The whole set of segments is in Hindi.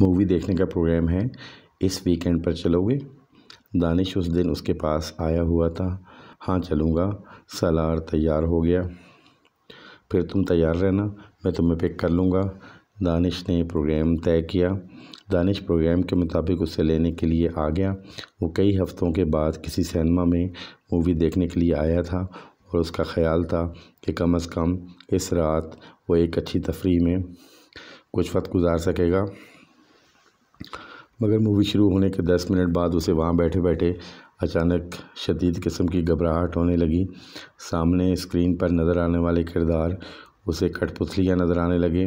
मूवी देखने का प्रोग्राम है इस वीकेंड पर चलोगे दानिश उस दिन उसके पास आया हुआ था हाँ चलूँगा सलार तैयार हो गया फिर तुम तैयार रहना मैं तुम्हें पिक कर लूँगा दानिश ने प्रोग्राम तय किया दानिश प्रोग्राम के मुताबिक उसे लेने के लिए आ गया वो कई हफ़्तों के बाद किसी सिनेमा में मूवी देखने के लिए आया था और उसका ख्याल था कि कम अज़ कम इस रात वो एक अच्छी तफरी में कुछ वक्त गुजार सकेगा मगर मूवी शुरू होने के दस मिनट बाद उसे वहाँ बैठे बैठे अचानक शदीद किस्म की घबराहट होने लगी सामने स्क्रीन पर नज़र आने वाले किरदार उसे कठपुतलियाँ नज़र आने लगे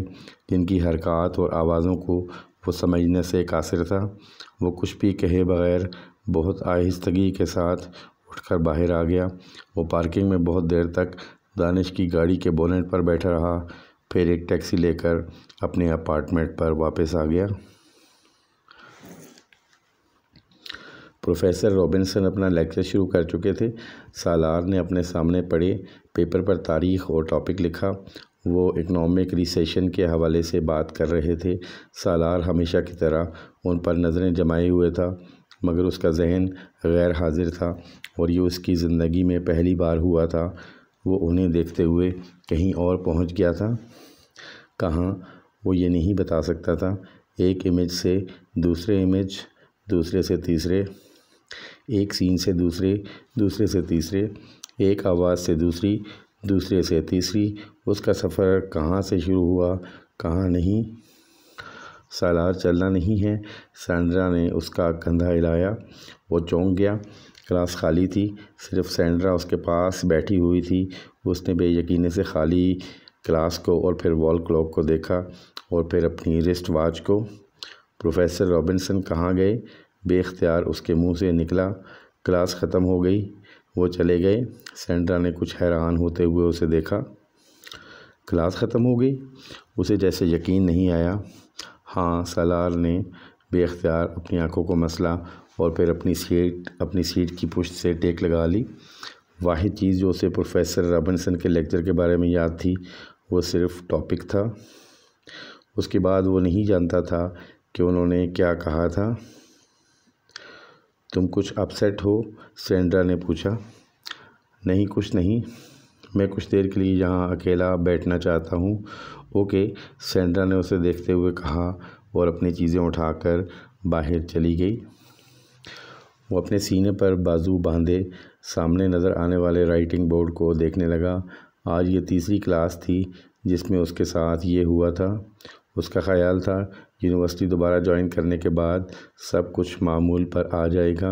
जिनकी हरकत और आवाज़ों को वो समझने से कासिर था वो कुछ भी कहे बगैर बहुत आहिस्तगी के साथ उठकर बाहर आ गया वो पार्किंग में बहुत देर तक दानिश की गाड़ी के बोनेट पर बैठा रहा फिर एक टैक्सी लेकर अपने अपार्टमेंट पर वापस आ गया प्रोफेसर रॉबिन्सन अपना लेक्चर शुरू कर चुके थे सालार ने अपने सामने पढ़े पेपर पर तारीख और टॉपिक लिखा वो इकनॉमिक रिसेशन के हवाले से बात कर रहे थे सालार हमेशा की तरह उन पर नज़रें जमाए हुए था मगर उसका जहन गैर हाजिर था और ये उसकी ज़िंदगी में पहली बार हुआ था वो उन्हें देखते हुए कहीं और पहुंच गया था कहाँ वो ये नहीं बता सकता था एक इमेज से दूसरे इमेज दूसरे से तीसरे एक सीन से दूसरे दूसरे से तीसरे एक आवाज़ से दूसरी दूसरे से तीसरी उसका सफ़र कहाँ से शुरू हुआ कहाँ नहीं सालार चलना नहीं है सैंड्रा ने उसका कंधा हिलाया वो चौंक गया क्लास खाली थी सिर्फ सैंड्रा उसके पास बैठी हुई थी उसने बेयकीनी से खाली क्लास को और फिर वॉल क्लॉक को देखा और फिर अपनी रिस्ट वाच को प्रोफेसर रॉबिन्सन कहाँ गए बेख्तियार उसके मुंह से निकला क्लास ख़त्म हो गई वो चले गए सेंड्रा ने कुछ हैरान होते हुए उसे देखा क्लास ख़त्म हो गई उसे जैसे यकीन नहीं आया हाँ सलार ने बेख्तियार अपनी आंखों को मसला और फिर अपनी सीट अपनी सीट की पुश्त से टेक लगा ली वाहि चीज़ जो उसे प्रोफेसर रॉबिनसन के लेक्चर के बारे में याद थी वो सिर्फ टॉपिक था उसके बाद वो नहीं जानता था कि उन्होंने क्या कहा था तुम कुछ अपसेट हो सेंड्रा ने पूछा नहीं कुछ नहीं मैं कुछ देर के लिए यहाँ अकेला बैठना चाहता हूँ ओके सेंड्रा ने उसे देखते हुए कहा और अपनी चीज़ें उठाकर बाहर चली गई वो अपने सीने पर बाजू बांधे सामने नज़र आने वाले राइटिंग बोर्ड को देखने लगा आज ये तीसरी क्लास थी जिसमें उसके साथ ये हुआ था उसका ख्याल था यूनिवर्सिटी दोबारा ज्वाइन करने के बाद सब कुछ मामूल पर आ जाएगा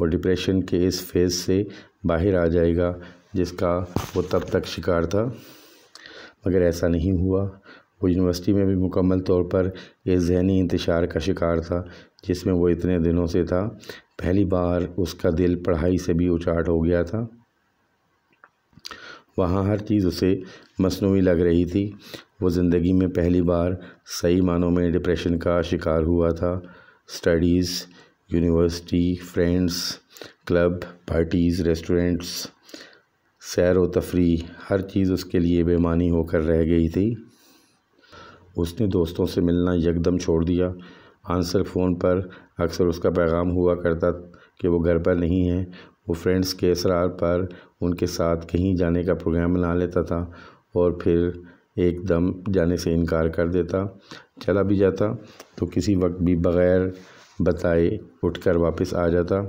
वो डिप्रेशन के इस फेज़ से बाहर आ जाएगा जिसका वो तब तक शिकार था मगर ऐसा नहीं हुआ वो यूनिवर्सिटी में भी मुकम्मल तौर पर इस जहनी इंतशार का शिकार था जिसमें वो इतने दिनों से था पहली बार उसका दिल पढ़ाई से भी उचाट हो गया था वहाँ हर चीज़ उसे मसनू लग रही थी वो ज़िंदगी में पहली बार सही मानों में डिप्रेशन का शिकार हुआ था studies university friends club parties restaurants सैर व तफरी हर चीज़ उसके लिए बेमानी होकर रह गई थी उसने दोस्तों से मिलना यकदम छोड़ दिया आंसर फ़ोन पर अक्सर उसका पैगाम हुआ करता कि वो घर पर नहीं है वो फ्रेंड्स के इसरार पर उनके साथ कहीं जाने का प्रोग्राम बना लेता था और फिर एकदम जाने से इनकार कर देता चला भी जाता तो किसी वक्त भी बग़ैर बताए उठकर वापस आ जाता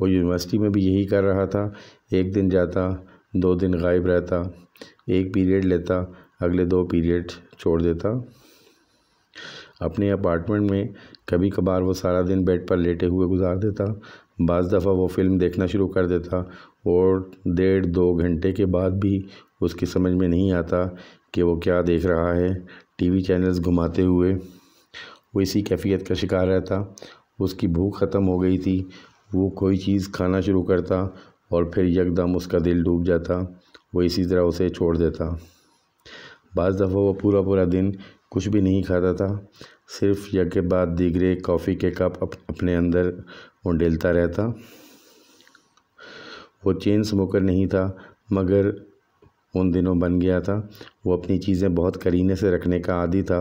वो यूनिवर्सिटी में भी यही कर रहा था एक दिन जाता दो दिन गायब रहता एक पीरियड लेता अगले दो पीरियड छोड़ देता अपने अपार्टमेंट में कभी कभार वो सारा दिन बेड पर लेटे हुए गुजार देता बज़ दफ़ा वो फ़िल्म देखना शुरू कर देता और डेढ़ दो घंटे के बाद भी उसकी समझ में नहीं आता कि वो क्या देख रहा है टीवी चैनल्स घुमाते हुए वो इसी कैफियत का शिकार रहता उसकी भूख ख़त्म हो गई थी वो कोई चीज़ खाना शुरू करता और फिर यकदम उसका दिल डूब जाता वो इसी तरह उसे छोड़ देता बज़ दफ़ा वो पूरा पूरा दिन कुछ भी नहीं खाता था सिर्फ यज्ञ के बाद दीगरे कॉफ़ी के कप अपने अंदर उंडेलता रहता वो चेन स्मोकर नहीं था मगर उन दिनों बन गया था वो अपनी चीज़ें बहुत करीने से रखने का आदि था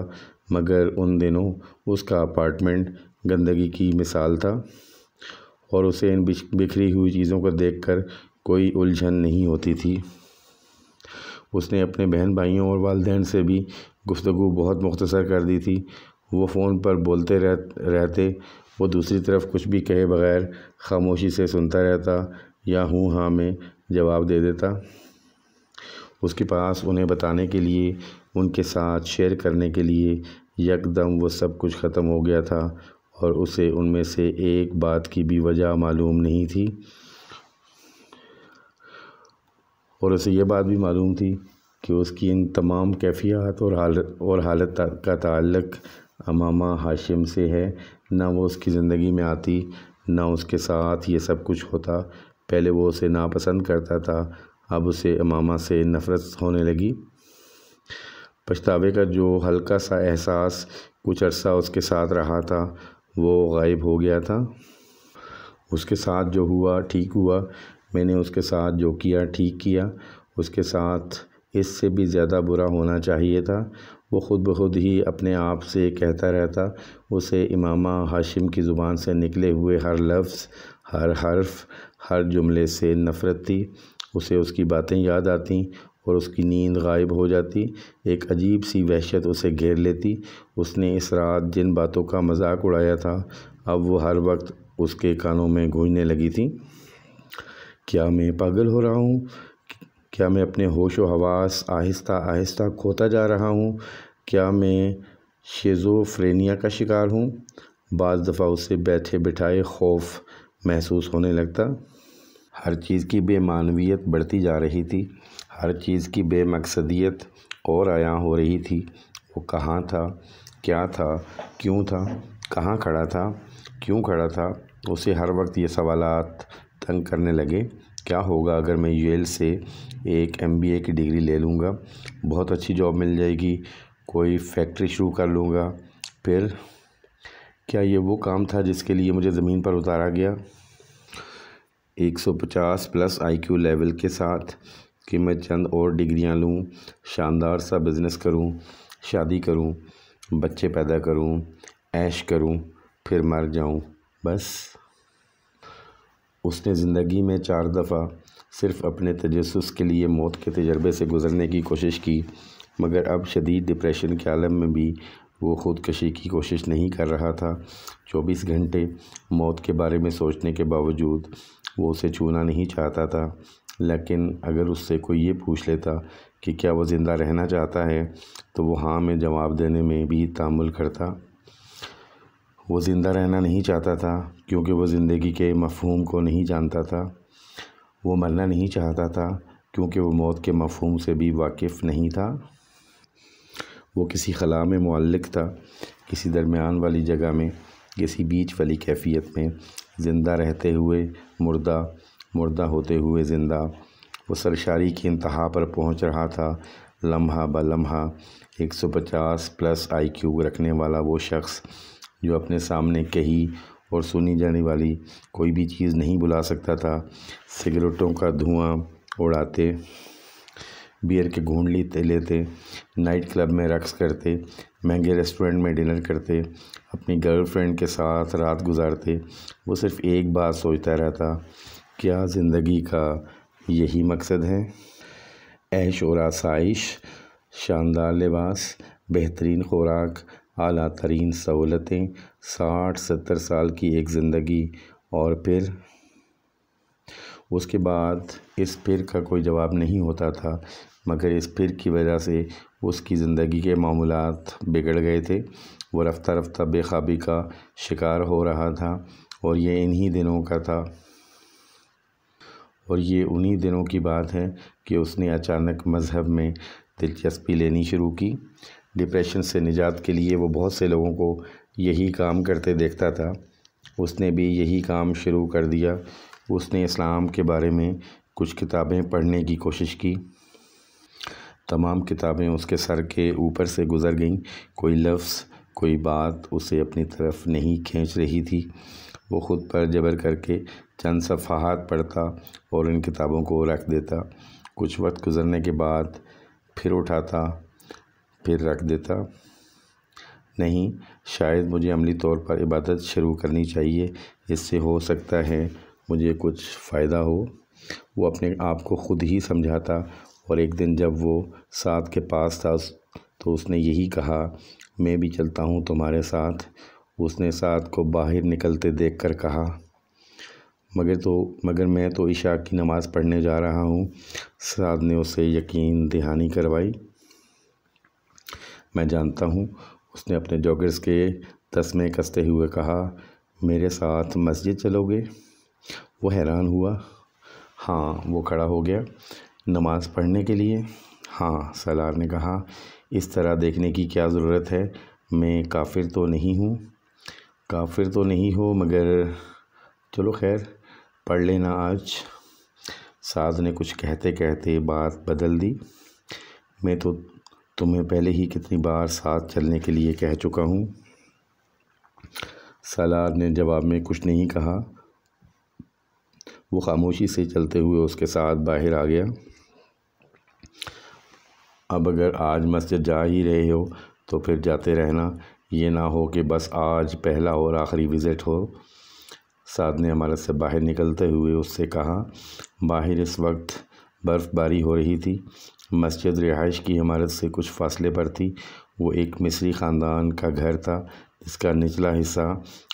मगर उन दिनों उसका अपार्टमेंट गंदगी की मिसाल था और उसे इन बिखरी हुई चीज़ों को देखकर कोई उलझन नहीं होती थी उसने अपने बहन भाइयों और वालदेन से भी गुफ्तु बहुत मुख्तसर कर दी थी वो फ़ोन पर बोलते रह, रहते वो दूसरी तरफ कुछ भी कहे बगैर खामोशी से सुनता रहता या हूँ हाँ में जवाब दे देता उसके पास उन्हें बताने के लिए उनके साथ शेयर करने के लिए यकदम वो सब कुछ ख़त्म हो गया था और उसे उनमें से एक बात की भी वजह मालूम नहीं थी और उसे यह बात भी मालूम थी कि उसकी इन तमाम कैफियत और हालत और हालत का ताल्लक अमामा हाशिम से है ना वो उसकी ज़िंदगी में आती ना उसके साथ ये सब कुछ होता पहले वो उसे नापसंद करता था अब उसे मामा से नफ़रत होने लगी पछतावे का जो हल्का सा एहसास कुछ अरसा उसके साथ रहा था वो गायब हो गया था उसके साथ जो हुआ ठीक हुआ मैंने उसके साथ जो किया ठीक किया उसके साथ इससे भी ज़्यादा बुरा होना चाहिए था वो ख़ुद ब खुद ही अपने आप से कहता रहता उसे इमामा हाशिम की ज़ुबान से निकले हुए हर लफ्ज़ हर हर्फ हर जुमले से नफ़रत थी उसे उसकी बातें याद आती और उसकी नींद गायब हो जाती एक अजीब सी वहशत उसे घेर लेती उसने इस रात जिन बातों का मजाक उड़ाया था अब वो हर वक्त उसके कानों में गूंजने लगी थी क्या मैं पागल हो रहा हूँ क्या मैं अपने होश व हवास आहिस्ता आहिस्ता खोता जा रहा हूँ क्या मैं शेजोफ्रेनिया का शिकार हूँ बज़ दफ़ा उसे बैठे बिठाए खौफ महसूस होने लगता हर चीज़ की बेमानवीयत बढ़ती जा रही थी हर चीज़ की बेमकसदियत और आया हो रही थी वो कहाँ था क्या था क्यों था कहाँ खड़ा था क्यों खड़ा था उसे हर वक्त ये सवाल तंग करने लगे क्या होगा अगर मैं यूएल से एक एमबीए की डिग्री ले लूँगा बहुत अच्छी जॉब मिल जाएगी कोई फैक्ट्री शुरू कर लूँगा फिर क्या ये वो काम था जिसके लिए मुझे ज़मीन पर उतारा गया 150 प्लस आईक्यू लेवल के साथ कि मैं चंद और डिग्रियां लूं शानदार सा बिज़नेस करूं शादी करूं बच्चे पैदा करूं ऐश करूं फिर मर जाऊं बस उसने ज़िंदगी में चार दफ़ा सिर्फ अपने तजस के लिए मौत के तजर्बे से गुज़रने की कोशिश की मगर अब शदीद डिप्रेशन के आलम में भी वो ख़ुदकशी की कोशिश नहीं कर रहा था चौबीस घंटे मौत के बारे में सोचने के बावजूद वो उसे छूना नहीं चाहता था लेकिन अगर उससे कोई ये पूछ लेता कि क्या वो ज़िंदा रहना चाहता है तो वो हाँ में जवाब देने में भी तामुल करता वो ज़िंदा रहना नहीं चाहता था क्योंकि वह ज़िंदगी के मफहूम को नहीं जानता था वो मरना नहीं चाहता था क्योंकि वो मौत के मफहूम से भी वाकिफ़ नहीं था वो किसी खला में मल्लिक था किसी दरमियान वाली जगह में किसी बीच वाली कैफियत में ज़िंदा रहते हुए मुर्दा मुर्दा होते हुए ज़िंदा वो सरशारी की इंतहा पर पहुंच रहा था लम्हा ब लम्हा 150 प्लस आईक्यू रखने वाला वो शख्स जो अपने सामने कही और सुनी जाने वाली कोई भी चीज़ नहीं बुला सकता था सिगरेटों का धुआं उड़ाते बियर के घूंढ लेते लेते नाइट क्लब में रक्स करते महंगे रेस्टोरेंट में डिनर करते अपनी गर्लफ्रेंड के साथ रात गुजारते वो सिर्फ एक बात सोचता रहता क्या ज़िंदगी का यही मकसद है ऐश और आसाइश शानदार लिबास बेहतरीन खुराक अला तरीन सहूलतें साठ सत्तर साल की एक ज़िंदगी और फिर उसके बाद इस फिर का कोई जवाब नहीं होता था मगर इस फिर की वजह से उसकी ज़िंदगी के मामूल बिगड़ गए थे वो रफ़्ता रफ़्ता बेखाबी का शिकार हो रहा था और ये इन्हीं दिनों का था और ये उन्हीं दिनों की बात है कि उसने अचानक मज़हब में दिलचस्पी लेनी शुरू की डिप्रेशन से निजात के लिए वो बहुत से लोगों को यही काम करते देखता था उसने भी यही काम शुरू कर दिया उसने इस्लाम के बारे में कुछ किताबें पढ़ने की कोशिश की तमाम किताबें उसके सर के ऊपर से गुज़र गईं कोई लफ्ज़ कोई बात उसे अपनी तरफ नहीं खींच रही थी वो ख़ुद पर जबर करके चंद सफ़ाहत पढ़ता और इन किताबों को रख देता कुछ वक्त गुज़रने के बाद फिर उठाता फिर रख देता नहीं शायद मुझे अमली तौर पर इबादत शुरू करनी चाहिए इससे हो सकता है मुझे कुछ फ़ायदा हो वो अपने आप को ख़ुद ही समझाता और एक दिन जब वो साथ के पास था तो उसने यही कहा मैं भी चलता हूँ तुम्हारे साथ उसने साथ को बाहर निकलते देख कर कहा मगर तो मगर मैं तो ईशा की नमाज़ पढ़ने जा रहा हूँ साध ने उसे यकीन दहानी करवाई मैं जानता हूँ उसने अपने जॉगर्स के तस्मे कसते हुए कहा मेरे साथ मस्जिद चलोगे वो हैरान हुआ हाँ वो खड़ा हो गया नमाज़ पढ़ने के लिए हाँ सलार ने कहा इस तरह देखने की क्या ज़रूरत है मैं काफिर तो नहीं हूँ काफिर तो नहीं हो मगर चलो खैर पढ़ लेना आज साज ने कुछ कहते कहते बात बदल दी मैं तो तुम्हें पहले ही कितनी बार साथ चलने के लिए कह चुका हूँ सलार ने जवाब में कुछ नहीं कहा वो खामोशी से चलते हुए उसके साथ बाहर आ गया अब अगर आज मस्जिद जा ही रहे हो तो फिर जाते रहना ये ना हो कि बस आज पहला और आखिरी विज़िट हो साध ने हमारे से बाहर निकलते हुए उससे कहा बाहर इस वक्त बर्फ़बारी हो रही थी मस्जिद रिहाइश की इमारत से कुछ फासले पर थी वो एक मिस्री ख़ानदान का घर था जिसका निचला हिस्सा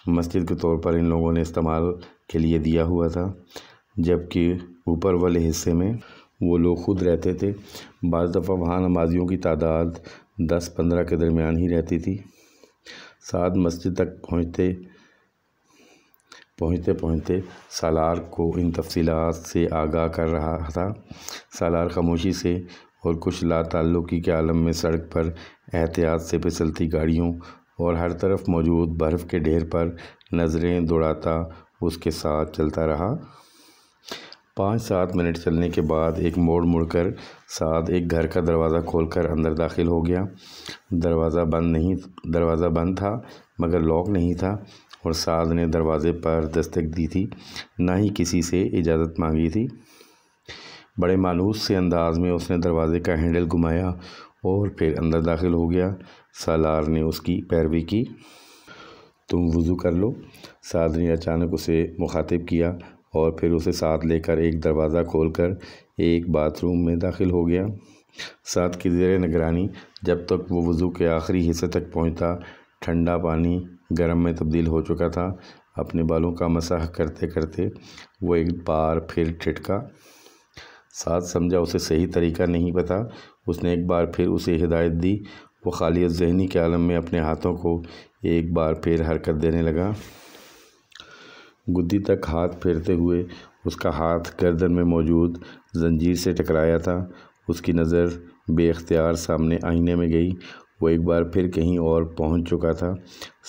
मस्जिद के तौर पर इन लोगों ने इस्तेमाल के लिए दिया हुआ था जबकि ऊपर वाले हिस्से में वो लोग ख़ुद रहते थे बज़ दफ़ा वहाँ नमाजियों की तादाद दस पंद्रह के दरमियान ही रहती थी साथ मस्जिद तक पहुँचते पहुँचते पहुँचते सालार को इन तफसीलात से आगाह कर रहा था सालार खामोशी से और कुछ तल्लुकी के आलम में सड़क पर एहतियात से फिसलती गाड़ियों और हर तरफ मौजूद बर्फ़ के ढेर पर नज़रें दौड़ाता उसके साथ चलता रहा पाँच सात मिनट चलने के बाद एक मोड़ मुड़कर साथ एक घर का दरवाज़ा खोलकर अंदर दाखिल हो गया दरवाज़ा बंद नहीं दरवाज़ा बंद था मगर लॉक नहीं था और साद ने दरवाज़े पर दस्तक दी थी ना ही किसी से इजाज़त मांगी थी बड़े मानूस से अंदाज में उसने दरवाज़े का हैंडल घुमाया और फिर अंदर दाखिल हो गया सालार ने उसकी पैरवी की तुम वज़ू कर लो साद ने अचानक उसे मुखातिब किया और फिर उसे साथ लेकर एक दरवाज़ा खोलकर एक बाथरूम में दाखिल हो गया साथ की जेर निगरानी जब तक वो वज़ू के आखिरी हिस्से तक पहुँचता ठंडा पानी गर्म में तब्दील हो चुका था अपने बालों का मसाह करते करते वो एक बार फिर ठिटका साथ समझा उसे सही तरीका नहीं पता उसने एक बार फिर उसे हिदायत दी वो खालियत जहनी के आलम में अपने हाथों को एक बार फिर हरकत देने लगा गुद्दी तक हाथ फेरते हुए उसका हाथ गर्दन में मौजूद जंजीर से टकराया था उसकी नज़र बेख्तियार सामने आईने में गई वो एक बार फिर कहीं और पहुंच चुका था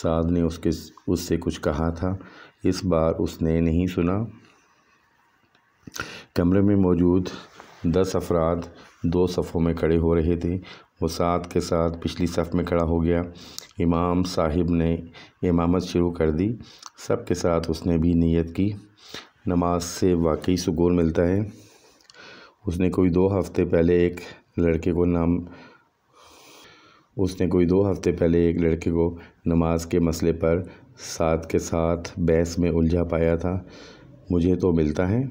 साध ने उसके उससे कुछ कहा था इस बार उसने नहीं सुना कमरे में मौजूद दस अफराद दो सफ़ों में खड़े हो रहे थे वो साथ के साथ पिछली सफ़ में खड़ा हो गया इमाम साहिब ने इमामत शुरू कर दी सब के साथ उसने भी नीयत की नमाज से वाकई सुकून मिलता है उसने कोई दो हफ़्ते पहले एक लड़के को नाम उसने कोई दो हफ़्ते पहले एक लड़के को नमाज के मसले पर साथ के साथ बहस में उलझा पाया था मुझे तो मिलता है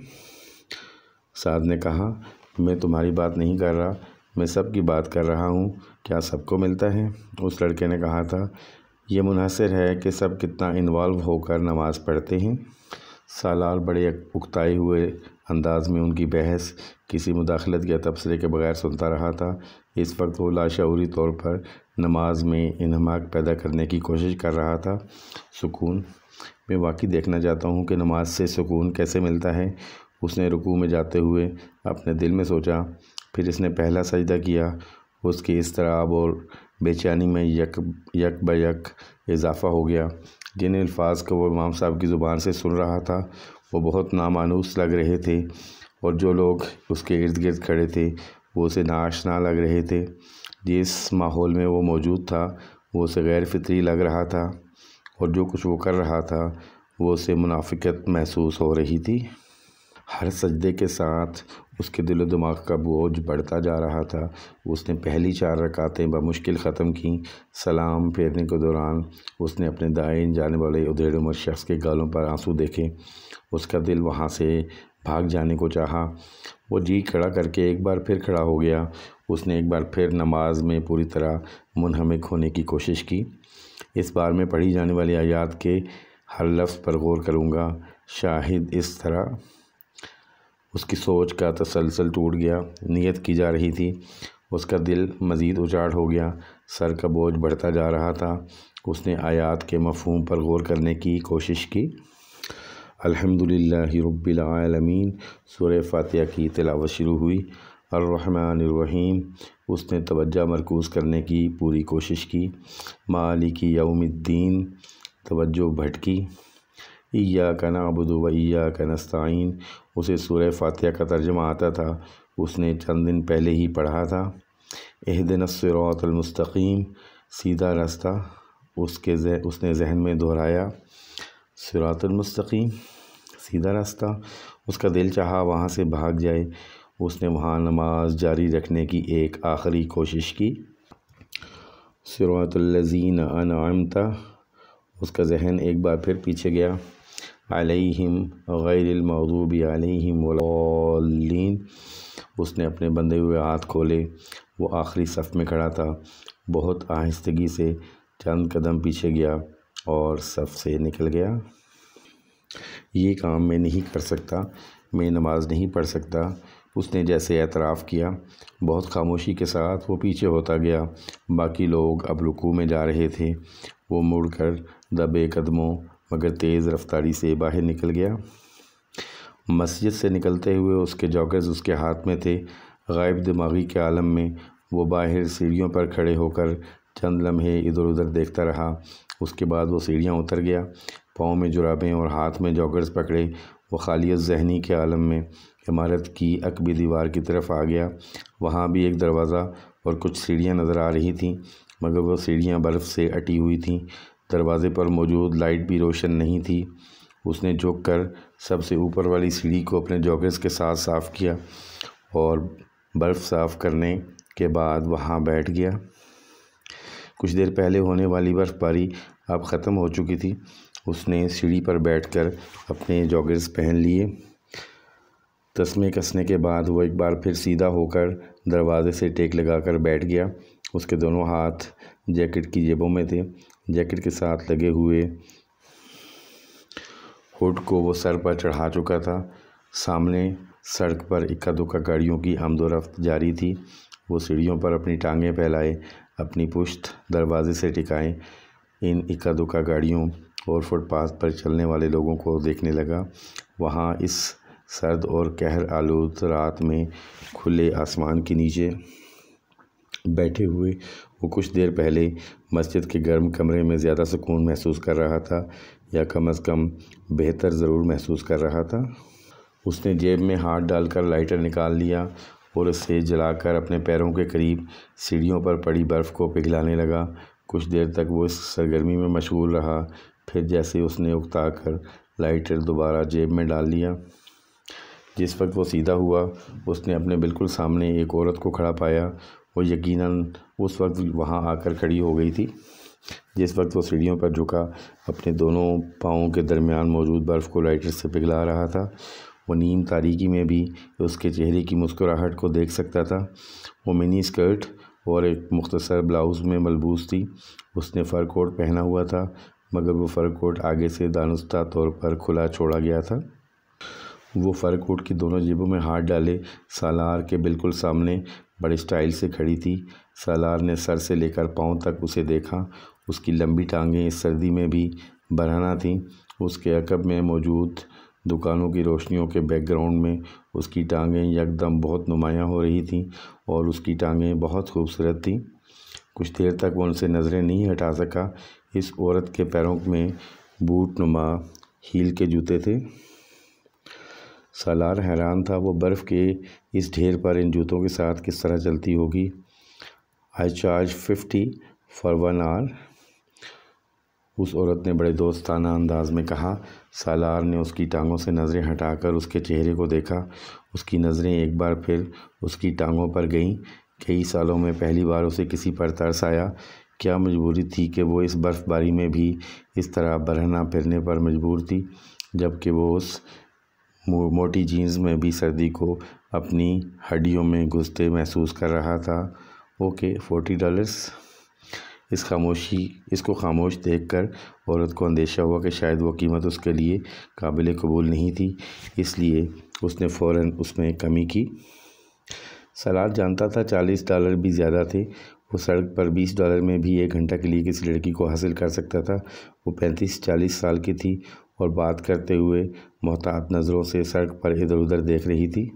साथ ने कहा मैं तुम्हारी बात नहीं कर रहा मैं सब की बात कर रहा हूँ क्या सबको मिलता है उस लड़के ने कहा था ये मुनासिर है कि सब कितना इन्वॉल्व होकर नमाज़ पढ़ते हैं सालार बड़े उकताए हुए अंदाज में उनकी बहस किसी मुदाखलत या तबसरे के बगैर सुनता रहा था इस वक्त वो लाशाऊरी तौर पर नमाज में इनहमाक पैदा करने की कोशिश कर रहा था सुकून मैं वाकई देखना चाहता हूँ कि नमाज से सुकून कैसे मिलता है उसने रुकू में जाते हुए अपने दिल में सोचा फिर इसने पहला सजदा किया उसकी इस और बेचैनी में यक यक बक इजाफ़ा हो गया जिन अल्फाज को वो इमाम साहब की ज़ुबान से सुन रहा था वो बहुत नामानूस लग रहे थे और जो लोग उसके इर्द गिर्द खड़े थे वो उसे नाशना लग रहे थे जिस माहौल में वो मौजूद था वो उसे गैर फितरी लग रहा था और जो कुछ वो कर रहा था वो उसे मुनाफिकत महसूस हो रही थी हर सजदे के साथ उसके दिलो दिमाग का बोझ बढ़ता जा रहा था उसने पहली चार रकातें बमुश्किल ख़त्म की सलाम फेरने के दौरान उसने अपने दाएं जाने वाले उधेड़ उमर शख्स के गालों पर आंसू देखे उसका दिल वहाँ से भाग जाने को चाहा वो जी खड़ा करके एक बार फिर खड़ा हो गया उसने एक बार फिर नमाज में पूरी तरह मुनहमिक होने की कोशिश की इस बार में पढ़ी जाने वाली आयात के हर लफ्ज़ पर गौर करूँगा शाहिद इस तरह उसकी सोच का तसलसल टूट गया नियत की जा रही थी उसका दिल मज़ीद उजाड़ हो गया सर का बोझ बढ़ता जा रहा था उसने आयात के मफहम पर गौर करने की कोशिश की अल्हम्दुलिल्लाह रब्बिलमीन सूर्य फातिहा की तिलावत शुरू हुई अर्रहमानरहीम उसने तवज्जा मरकूज़ करने की पूरी कोशिश की मालिकी यौमद्दीन तवज्जो भटकी या कना का कनस्ताइन उसे सूर्य फातिहा का तर्जमा आता था उसने चंद दिन पहले ही पढ़ा था एह दिन सिरातमस्तकीम सीधा रास्ता उसके जह, उसने जहन में दोहराया सरातलमस्तकीम सीधा रास्ता उसका दिल चाहा वहाँ से भाग जाए उसने वहाँ नमाज जारी रखने की एक आखिरी कोशिश की सरातलजीन अनआमता उसका जहन एक बार फिर पीछे गया अलैहिम गैरमूब अलैहिम वलिन उसने अपने बंधे हुए हाथ खोले वो आखिरी सफ़ में खड़ा था बहुत आहिस्तगी से चंद कदम पीछे गया और सफ़ से निकल गया ये काम मैं नहीं कर सकता मैं नमाज़ नहीं पढ़ सकता उसने जैसे एतराफ़ किया बहुत खामोशी के साथ वो पीछे होता गया बाकी लोग अब रुकू में जा रहे थे वो मुड़कर दबे कदमों मगर तेज़ रफ्तारी से बाहर निकल गया मस्जिद से निकलते हुए उसके जॉकर्स उसके हाथ में थे गायब दिमागी के आलम में वो बाहर सीढ़ियों पर खड़े होकर चंद लम्हे इधर उधर देखता रहा उसके बाद वो सीढ़ियाँ उतर गया पाँव में जुराबें और हाथ में जॉकर्स पकड़े वो खालियत जहनी के आलम में इमारत की अकबी दीवार की तरफ आ गया वहाँ भी एक दरवाज़ा और कुछ सीढ़ियाँ नज़र आ रही थीं मगर वो सीढ़ियाँ बर्फ़ से अटी हुई थीं दरवाज़े पर मौजूद लाइट भी रोशन नहीं थी उसने झुक कर सबसे ऊपर वाली सीढ़ी को अपने जॉगिस के साथ साफ़ किया और बर्फ़ साफ़ करने के बाद वहाँ बैठ गया कुछ देर पहले होने वाली बर्फ़बारी अब ख़त्म हो चुकी थी उसने सीढ़ी पर बैठकर अपने जॉगर्स पहन लिए तस्मे कसने के बाद वो एक बार फिर सीधा होकर दरवाज़े से टेक लगाकर बैठ गया उसके दोनों हाथ जैकेट की जेबों में थे जैकेट के साथ लगे हुए हुड को वो सर पर चढ़ा चुका था सामने सड़क पर इक्का दुक्का गाड़ियों की आमदोरफ्त जारी थी वो सीढ़ियों पर अपनी टांगें फैलाए अपनी पुश्त दरवाजे से टिकाए इन इक्का दुक्का गाड़ियों और फुटपाथ पर चलने वाले लोगों को देखने लगा वहाँ इस सर्द और कहर आलूद रात में खुले आसमान के नीचे बैठे हुए वो कुछ देर पहले मस्जिद के गर्म कमरे में ज़्यादा सुकून महसूस कर रहा था या कम अज़ कम बेहतर ज़रूर महसूस कर रहा था उसने जेब में हाथ डालकर लाइटर निकाल लिया और उसे जलाकर अपने पैरों के करीब सीढ़ियों पर पड़ी बर्फ़ को पिघलाने लगा कुछ देर तक वो इस सरगर्मी में मशगूल रहा फिर जैसे उसने उगता कर लाइटर दोबारा जेब में डाल लिया जिस वक्त वो सीधा हुआ उसने अपने बिल्कुल सामने एक औरत को खड़ा पाया वो यकीनन उस वक्त वहाँ आकर खड़ी हो गई थी जिस वक्त वो सीढ़ियों पर झुका अपने दोनों पाँव के दरमियान मौजूद बर्फ़ को लाइटर से पिघला रहा था वो नीम तारीकी में भी उसके चेहरे की मुस्कुराहट को देख सकता था वो मिनी स्कर्ट और एक मुख्तसर ब्लाउज़ में मलबूस थी उसने फ़र कोट पहना हुआ था मगर वो फ़र कोट आगे से दानुस्ता तौर पर खुला छोड़ा गया था वो फ़र कोट की दोनों जेबों में हाथ डाले सालार के बिल्कुल सामने बड़े स्टाइल से खड़ी थी सालार ने सर से लेकर पाँव तक उसे देखा उसकी लंबी टांगें इस सर्दी में भी बढ़ाना थीं उसके अकब में मौजूद दुकानों की रोशनियों के बैकग्राउंड में उसकी टांगें यकदम बहुत नुमायाँ हो रही थीं और उसकी टांगें बहुत खूबसूरत थीं कुछ देर तक वो उनसे नज़रें नहीं हटा सका इस औरत के पैरों में बूट नुमा हील के जूते थे सालार हैरान था वो बर्फ़ के इस ढेर पर इन जूतों के साथ किस तरह चलती होगी I charge fifty for one hour उस औरत ने बड़े दोस्ताना अंदाज में कहा सालार ने उसकी टांगों से नज़रें हटाकर उसके चेहरे को देखा उसकी नज़रें एक बार फिर उसकी टांगों पर गईं कई सालों में पहली बार उसे किसी पर तरस आया क्या मजबूरी थी कि वो इस बर्फ़बारी में भी इस तरह बरहना फिरने पर मजबूर थी जबकि वो उस मोटी जीन्स में भी सर्दी को अपनी हड्डियों में घुसते महसूस कर रहा था ओके फोर्टी डॉलर्स इस खामोशी इसको खामोश देखकर औरत को अंदेशा हुआ कि शायद वो कीमत उसके लिए काबिल कबूल नहीं थी इसलिए उसने फ़ौर उसमें कमी की सलाद जानता था चालीस डॉलर भी ज़्यादा थे वो सड़क पर बीस डॉलर में भी एक घंटा के लिए किसी लड़की को हासिल कर सकता था वो पैंतीस चालीस साल की थी और बात करते हुए मोहतात नज़रों से सड़क पर इधर उधर देख रही थी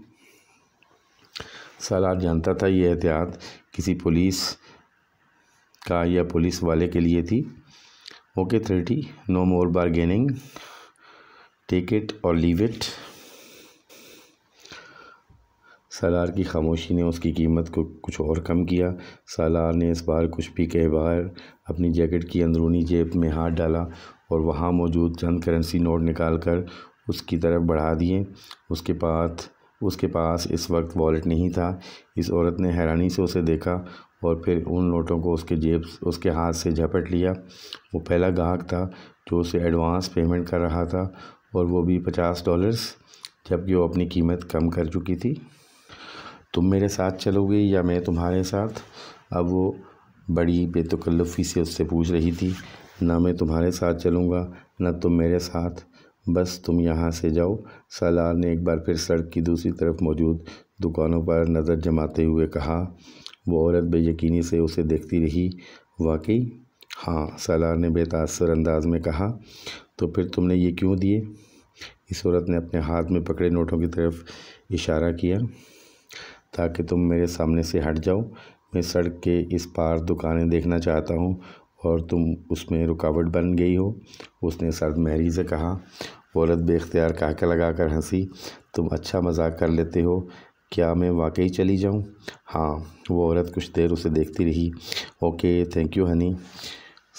सालार जानता था यह एहतियात किसी पुलिस का या पुलिस वाले के लिए थी okay thirty no more bargaining take it और लीव इट सालार की खामोशी ने उसकी कीमत को कुछ और कम किया सालार ने इस बार कुछ भी कहे बाहर अपनी जैकेट की अंदरूनी जेब में हाथ डाला और वहाँ मौजूद चंद करेंसी नोट निकाल कर उसकी तरफ बढ़ा दिए उसके पास उसके पास इस वक्त वॉलेट नहीं था इस औरत ने हैरानी से उसे देखा और फिर उन नोटों को उसके जेब उसके हाथ से झपट लिया वो पहला ग्राहक था जो उसे एडवांस पेमेंट कर रहा था और वो भी पचास डॉलर्स जबकि वो अपनी कीमत कम कर चुकी थी तुम मेरे साथ चलोगे या मैं तुम्हारे साथ अब वो बड़ी बेतकल्लफ़ी से उससे पूछ रही थी ना मैं तुम्हारे साथ चलूँगा ना तुम मेरे साथ बस तुम यहाँ से जाओ सलार ने एक बार फिर सड़क की दूसरी तरफ मौजूद दुकानों पर नज़र जमाते हुए कहा वो औरत बेयकीनी से उसे देखती रही वाकई हाँ सलार ने बेतासर अंदाज में कहा तो फिर तुमने ये क्यों दिए इस औरत ने अपने हाथ में पकड़े नोटों की तरफ इशारा किया ताकि तुम मेरे सामने से हट जाओ मैं सड़क के इस पार दुकानें देखना चाहता हूँ और तुम उसमें रुकावट बन गई हो उसने सर्द महरी से कहा औरत बेख्तियार कहकर लगा कर हंसी तुम अच्छा मजाक कर लेते हो क्या मैं वाकई चली जाऊं? हाँ वो औरत कुछ देर उसे देखती रही okay thank you honey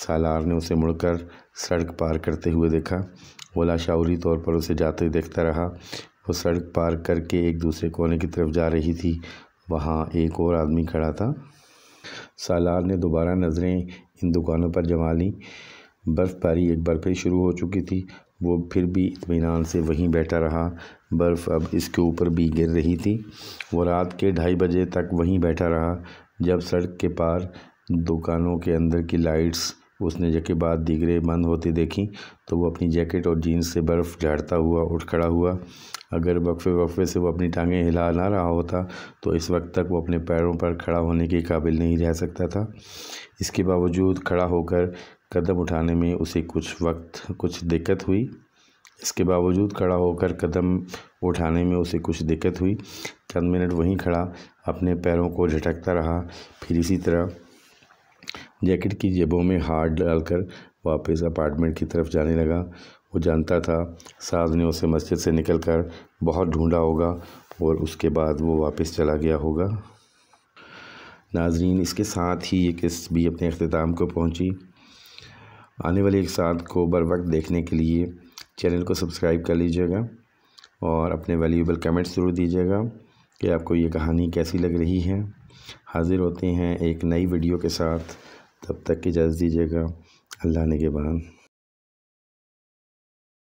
Salar ने उसे मुड़कर सड़क पार करते हुए देखा ओला शाऊरी तौर पर उसे जाते देखता रहा वो सड़क पार करके एक दूसरे कोने की तरफ जा रही थी वहाँ एक और आदमी खड़ा था सालार ने दोबारा नज़रें इन दुकानों पर जमा लीं बर्फ़बारी एक बार फिर शुरू हो चुकी थी वो फिर भी इतमान से वहीं बैठा रहा बर्फ़ अब इसके ऊपर भी गिर रही थी वो रात के ढाई बजे तक वहीं बैठा रहा जब सड़क के पार दुकानों के अंदर की लाइट्स उसने जके बाद दीगरे बंद होते देखी तो वो अपनी जैकेट और जीन्स से बर्फ़ झाड़ता हुआ उठ खड़ा हुआ अगर वक्फे वक्फे से वो अपनी टांगें हिला ना रहा होता तो इस वक्त तक वो अपने पैरों पर खड़ा होने के काबिल नहीं रह सकता था इसके बावजूद खड़ा होकर कदम उठाने में उसे कुछ वक्त कुछ दिक्कत हुई इसके बावजूद खड़ा होकर कदम उठाने में उसे कुछ दिक्कत हुई चंद मिनट वहीं खड़ा अपने पैरों को झटकता रहा फिर इसी तरह जैकेट की जेबों में हार्ड डालकर वापस अपार्टमेंट की तरफ जाने लगा वो जानता था साज ने उसे मस्जिद से निकलकर बहुत ढूंढा होगा और उसके बाद वो वापस चला गया होगा नाजरीन इसके साथ ही ये किस्त भी अपने अख्ताम को पहुँची आने वाले एक साथ को बर वक्त देखने के लिए चैनल को सब्सक्राइब कर लीजिएगा और अपने वैल्यूबल कमेंट्स ज़रूर दीजिएगा कि आपको ये कहानी कैसी लग रही है हाज़िर होते हैं एक नई वीडियो के साथ तब तक इजाज़त दीजिएगा अल्लाह ने के निगहबान